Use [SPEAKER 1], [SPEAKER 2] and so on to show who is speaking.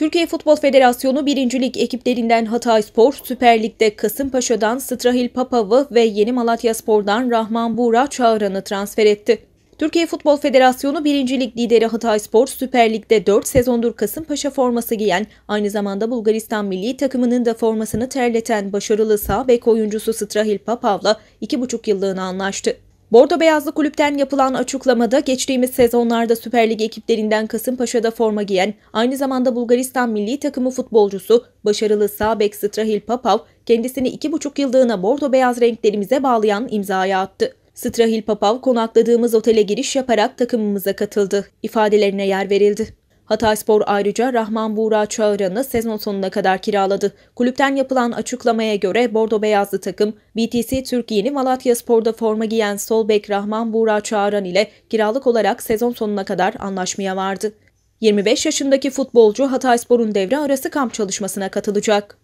[SPEAKER 1] Türkiye Futbol Federasyonu 1. Lig ekiplerinden Hatay Spor, Süper Lig'de Kasımpaşa'dan Strahil Papav'ı ve Yeni Malatya Spor'dan Rahman Buğra Çağıran'ı transfer etti. Türkiye Futbol Federasyonu 1. Lig lideri Hatay Spor, Süper Lig'de 4 sezondur Kasımpaşa forması giyen, aynı zamanda Bulgaristan milli takımının da formasını terleten başarılı sağ bek oyuncusu Strahil Papav'la 2,5 yıllığına anlaştı. Bordo Beyazlı Kulüpten yapılan açıklamada geçtiğimiz sezonlarda Süper Lig ekiplerinden Kasımpaşa'da forma giyen, aynı zamanda Bulgaristan milli takımı futbolcusu, başarılı sağ bek Strahil Papav, kendisini iki buçuk yıllığına bordo beyaz renklerimize bağlayan imzaya attı. Strahil Papav konakladığımız otele giriş yaparak takımımıza katıldı. ifadelerine yer verildi. Hatayspor ayrıca Rahman Buğra Çağıran'ı sezon sonuna kadar kiraladı. Kulüpten yapılan açıklamaya göre Bordo Beyazlı takım BTC Türkiye'nin Malatya Spor'da forma giyen sol bek Rahman Buğra Çağıran ile kiralık olarak sezon sonuna kadar anlaşmaya vardı. 25 yaşındaki futbolcu Hatayspor'un devre arası kamp çalışmasına katılacak.